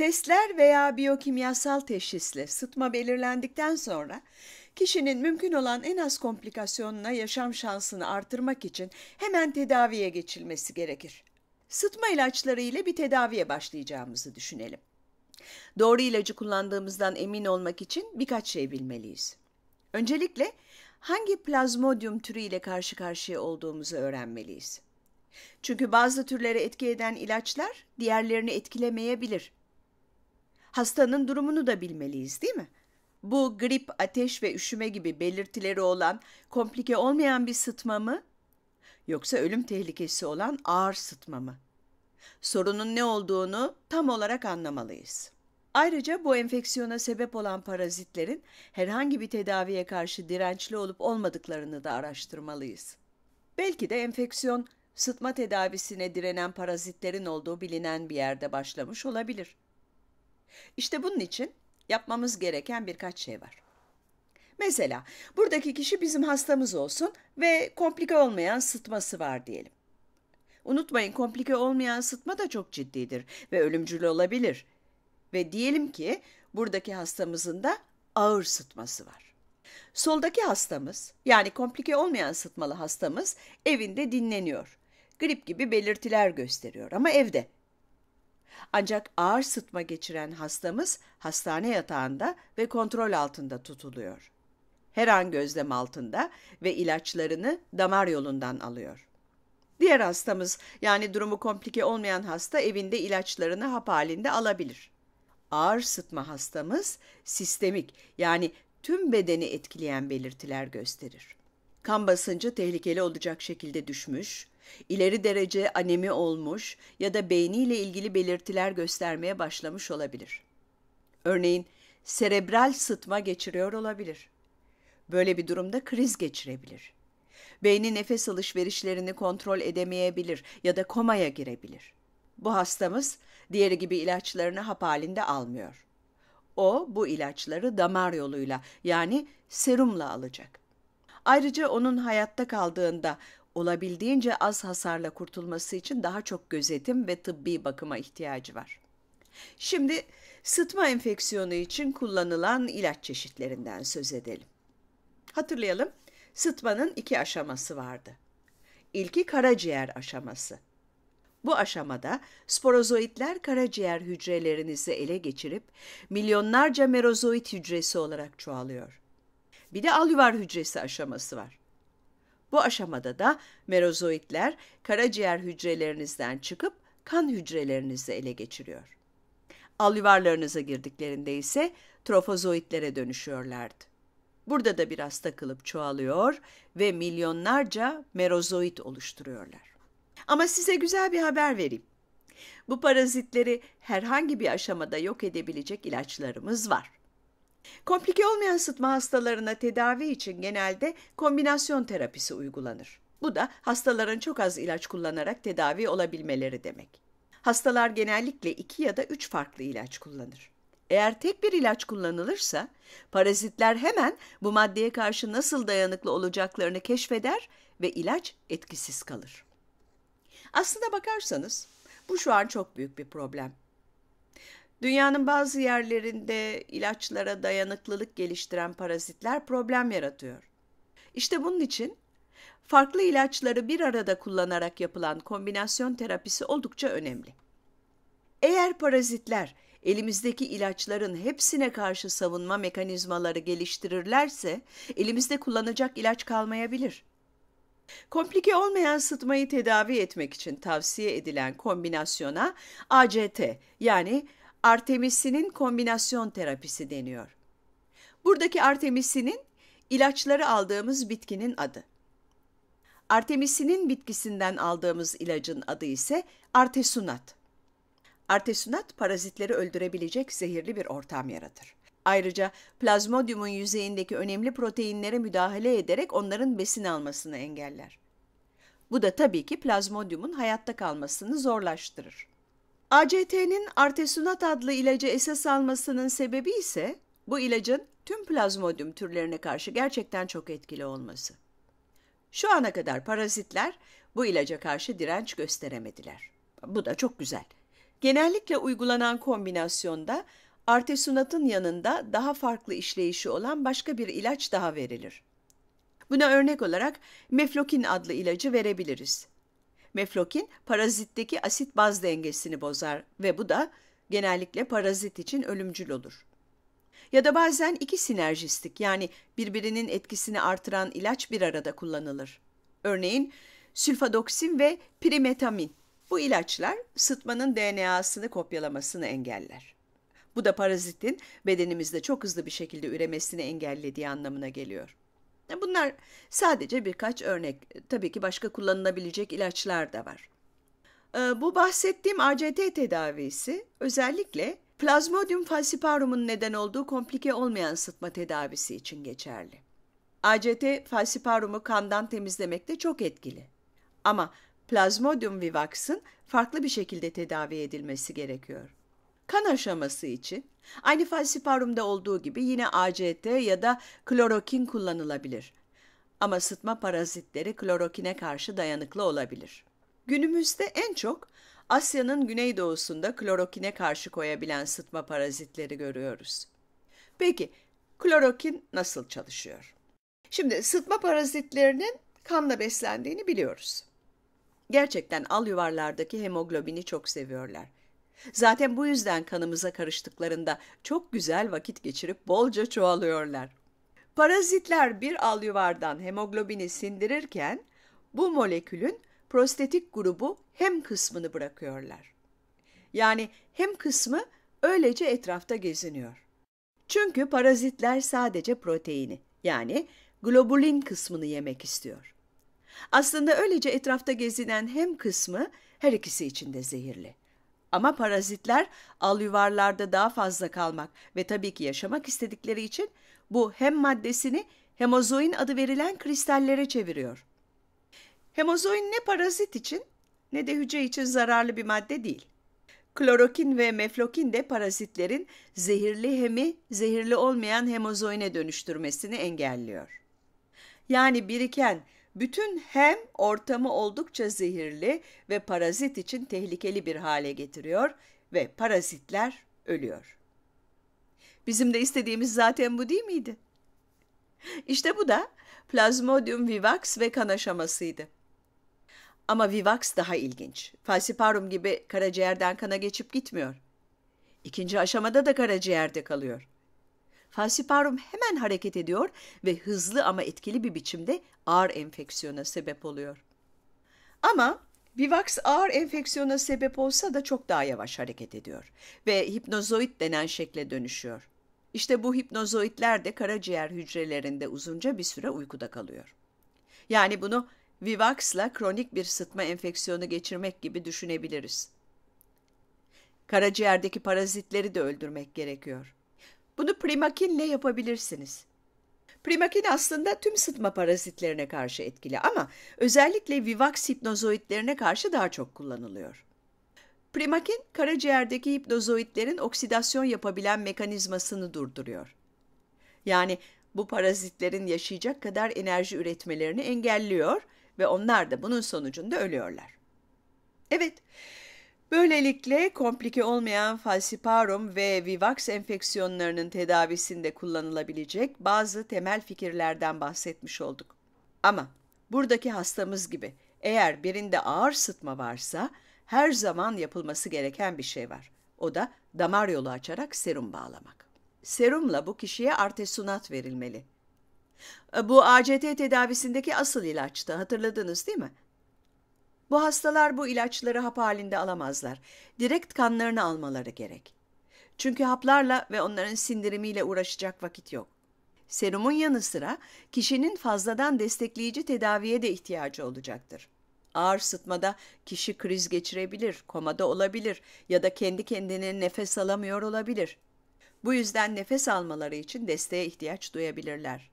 Testler veya biyokimyasal teşhisle sıtma belirlendikten sonra kişinin mümkün olan en az komplikasyonuna yaşam şansını artırmak için hemen tedaviye geçilmesi gerekir. Sıtma ilaçları ile bir tedaviye başlayacağımızı düşünelim. Doğru ilacı kullandığımızdan emin olmak için birkaç şey bilmeliyiz. Öncelikle hangi plazmodium türü ile karşı karşıya olduğumuzu öğrenmeliyiz. Çünkü bazı türlere etki eden ilaçlar diğerlerini etkilemeyebilir hastanın durumunu da bilmeliyiz değil mi? Bu grip, ateş ve üşüme gibi belirtileri olan, komplike olmayan bir sıtma mı? Yoksa ölüm tehlikesi olan ağır sıtma mı? Sorunun ne olduğunu tam olarak anlamalıyız. Ayrıca bu enfeksiyona sebep olan parazitlerin herhangi bir tedaviye karşı dirençli olup olmadıklarını da araştırmalıyız. Belki de enfeksiyon sıtma tedavisine direnen parazitlerin olduğu bilinen bir yerde başlamış olabilir. İşte bunun için yapmamız gereken birkaç şey var. Mesela buradaki kişi bizim hastamız olsun ve komplike olmayan sıtması var diyelim. Unutmayın komplike olmayan sıtma da çok ciddidir ve ölümcül olabilir. Ve diyelim ki buradaki hastamızın da ağır sıtması var. Soldaki hastamız yani komplike olmayan sıtmalı hastamız evinde dinleniyor. Grip gibi belirtiler gösteriyor ama evde ancak ağır sıtma geçiren hastamız hastane yatağında ve kontrol altında tutuluyor. Her an gözlem altında ve ilaçlarını damar yolundan alıyor. Diğer hastamız yani durumu komplike olmayan hasta evinde ilaçlarını hap halinde alabilir. Ağır sıtma hastamız sistemik yani tüm bedeni etkileyen belirtiler gösterir kan basıncı tehlikeli olacak şekilde düşmüş, ileri derece anemi olmuş ya da beyniyle ilgili belirtiler göstermeye başlamış olabilir. Örneğin serebral sıtma geçiriyor olabilir. Böyle bir durumda kriz geçirebilir. Beyni nefes alışverişlerini kontrol edemeyebilir ya da komaya girebilir. Bu hastamız diğeri gibi ilaçlarını hap halinde almıyor. O bu ilaçları damar yoluyla yani serumla alacak. Ayrıca onun hayatta kaldığında olabildiğince az hasarla kurtulması için daha çok gözetim ve tıbbi bakıma ihtiyacı var. Şimdi sıtma enfeksiyonu için kullanılan ilaç çeşitlerinden söz edelim. Hatırlayalım, sıtmanın iki aşaması vardı. İlki karaciğer aşaması. Bu aşamada sporozoitler karaciğer hücrelerinizi ele geçirip milyonlarca merozoit hücresi olarak çoğalıyor bir de alüvar hücresi aşaması var. Bu aşamada da merozoitler karaciğer hücrelerinizden çıkıp kan hücrelerinizi ele geçiriyor. Alüvarlarınıza girdiklerinde ise trofozoitlere dönüşüyorlardı. Burada da biraz takılıp çoğalıyor ve milyonlarca merozoit oluşturuyorlar. Ama size güzel bir haber vereyim. Bu parazitleri herhangi bir aşamada yok edebilecek ilaçlarımız var. Komplike olmayan sıtma hastalarına tedavi için genelde kombinasyon terapisi uygulanır. Bu da hastaların çok az ilaç kullanarak tedavi olabilmeleri demek. Hastalar genellikle iki ya da üç farklı ilaç kullanır. Eğer tek bir ilaç kullanılırsa parazitler hemen bu maddeye karşı nasıl dayanıklı olacaklarını keşfeder ve ilaç etkisiz kalır. Aslına bakarsanız bu şu an çok büyük bir problem. Dünyanın bazı yerlerinde ilaçlara dayanıklılık geliştiren parazitler problem yaratıyor. İşte bunun için farklı ilaçları bir arada kullanarak yapılan kombinasyon terapisi oldukça önemli. Eğer parazitler elimizdeki ilaçların hepsine karşı savunma mekanizmaları geliştirirlerse elimizde kullanacak ilaç kalmayabilir. Komplike olmayan sıtmayı tedavi etmek için tavsiye edilen kombinasyona ACT yani artemisinin kombinasyon terapisi deniyor. Buradaki artemisinin ilaçları aldığımız bitkinin adı. Artemisinin bitkisinden aldığımız ilacın adı ise artesunat. Artesunat parazitleri öldürebilecek zehirli bir ortam yaratır. Ayrıca plazmodyumun yüzeyindeki önemli proteinlere müdahale ederek onların besin almasını engeller. Bu da tabii ki plazmodyumun hayatta kalmasını zorlaştırır. ACT'nin artesunat adlı ilacı esas almasının sebebi ise bu ilacın tüm plazmodium türlerine karşı gerçekten çok etkili olması. Şu ana kadar parazitler bu ilaca karşı direnç gösteremediler. Bu da çok güzel. Genellikle uygulanan kombinasyonda artesunatın yanında daha farklı işleyişi olan başka bir ilaç daha verilir. Buna örnek olarak meflokin adlı ilacı verebiliriz. Meflokin parazitteki asit baz dengesini bozar ve bu da genellikle parazit için ölümcül olur. Ya da bazen iki sinerjistik yani birbirinin etkisini artıran ilaç bir arada kullanılır. Örneğin sülfadoksin ve primetamin. Bu ilaçlar sıtmanın DNA'sını kopyalamasını engeller. Bu da parazitin bedenimizde çok hızlı bir şekilde üremesini engellediği anlamına geliyor. E, bunlar sadece birkaç örnek. Tabii ki başka kullanılabilecek ilaçlar da var. E, bu bahsettiğim ACT tedavisi özellikle plazmodium falciparumun neden olduğu komplike olmayan sıtma tedavisi için geçerli. ACT falciparumu kandan temizlemekte çok etkili. Ama plazmodium vivax'ın farklı bir şekilde tedavi edilmesi gerekiyor. Kan aşaması için aynı alifalsiparumda olduğu gibi yine ACT ya da klorokin kullanılabilir. Ama sıtma parazitleri klorokine karşı dayanıklı olabilir. Günümüzde en çok Asya'nın güneydoğusunda klorokine karşı koyabilen sıtma parazitleri görüyoruz. Peki klorokin nasıl çalışıyor? Şimdi sıtma parazitlerinin kanla beslendiğini biliyoruz. Gerçekten al yuvarlardaki hemoglobini çok seviyorlar. Zaten bu yüzden kanımıza karıştıklarında çok güzel vakit geçirip bolca çoğalıyorlar. Parazitler bir al yuvardan hemoglobini sindirirken bu molekülün prostetik grubu hem kısmını bırakıyorlar. Yani hem kısmı öylece etrafta geziniyor. Çünkü parazitler sadece proteini yani globulin kısmını yemek istiyor. Aslında öylece etrafta gezinen hem kısmı her ikisi için de zehirli. Ama parazitler al yuvarlarda daha fazla kalmak ve tabii ki yaşamak istedikleri için bu hem maddesini hemozoin adı verilen kristallere çeviriyor. Hemozoin ne parazit için ne de hücre için zararlı bir madde değil. Klorokin ve meflokin de parazitlerin zehirli hemi zehirli olmayan hemozoine dönüştürmesini engelliyor. Yani biriken bütün hem ortamı oldukça zehirli ve parazit için tehlikeli bir hale getiriyor ve parazitler ölüyor. Bizim de istediğimiz zaten bu değil miydi? İşte bu da Plasmodium vivax ve kan aşamasıydı. Ama vivax daha ilginç. Falciparum gibi karaciğerden kana geçip gitmiyor. İkinci aşamada da karaciğerde kalıyor. Falciparum hemen hareket ediyor ve hızlı ama etkili bir biçimde ağır enfeksiyona sebep oluyor. Ama Vivax ağır enfeksiyona sebep olsa da çok daha yavaş hareket ediyor ve hipnozoid denen şekle dönüşüyor. İşte bu hipnozoidler de karaciğer hücrelerinde uzunca bir süre uykuda kalıyor. Yani bunu Vivax'la kronik bir sıtma enfeksiyonu geçirmek gibi düşünebiliriz. Karaciğerdeki parazitleri de öldürmek gerekiyor. Bunu primakinle yapabilirsiniz. Primakin aslında tüm sıtma parazitlerine karşı etkili ama özellikle vivax hipnozoidlerine karşı daha çok kullanılıyor. Primakin, karaciğerdeki hipnozoidlerin oksidasyon yapabilen mekanizmasını durduruyor. Yani bu parazitlerin yaşayacak kadar enerji üretmelerini engelliyor ve onlar da bunun sonucunda ölüyorlar. Evet, Böylelikle komplike olmayan falsiparum ve vivax enfeksiyonlarının tedavisinde kullanılabilecek bazı temel fikirlerden bahsetmiş olduk. Ama buradaki hastamız gibi eğer birinde ağır sıtma varsa her zaman yapılması gereken bir şey var. O da damar yolu açarak serum bağlamak. Serumla bu kişiye artesunat verilmeli. E, bu ACT tedavisindeki asıl ilaçtı hatırladınız değil mi? Bu hastalar bu ilaçları hap halinde alamazlar. Direkt kanlarını almaları gerek. Çünkü haplarla ve onların sindirimiyle uğraşacak vakit yok. Serumun yanı sıra kişinin fazladan destekleyici tedaviye de ihtiyacı olacaktır. Ağır sıtmada kişi kriz geçirebilir, komada olabilir ya da kendi kendine nefes alamıyor olabilir. Bu yüzden nefes almaları için desteğe ihtiyaç duyabilirler.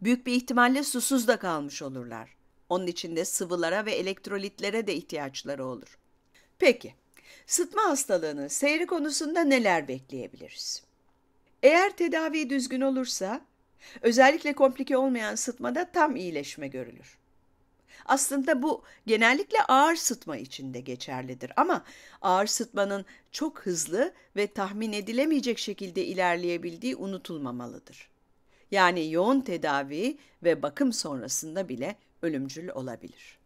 Büyük bir ihtimalle susuz da kalmış olurlar. Onun içinde sıvılara ve elektrolitlere de ihtiyaçları olur. Peki, sıtma hastalığının seyri konusunda neler bekleyebiliriz? Eğer tedavi düzgün olursa, özellikle komplike olmayan sıtmada tam iyileşme görülür. Aslında bu genellikle ağır sıtma için de geçerlidir ama ağır sıtmanın çok hızlı ve tahmin edilemeyecek şekilde ilerleyebildiği unutulmamalıdır. Yani yoğun tedavi ve bakım sonrasında bile ölümcül olabilir.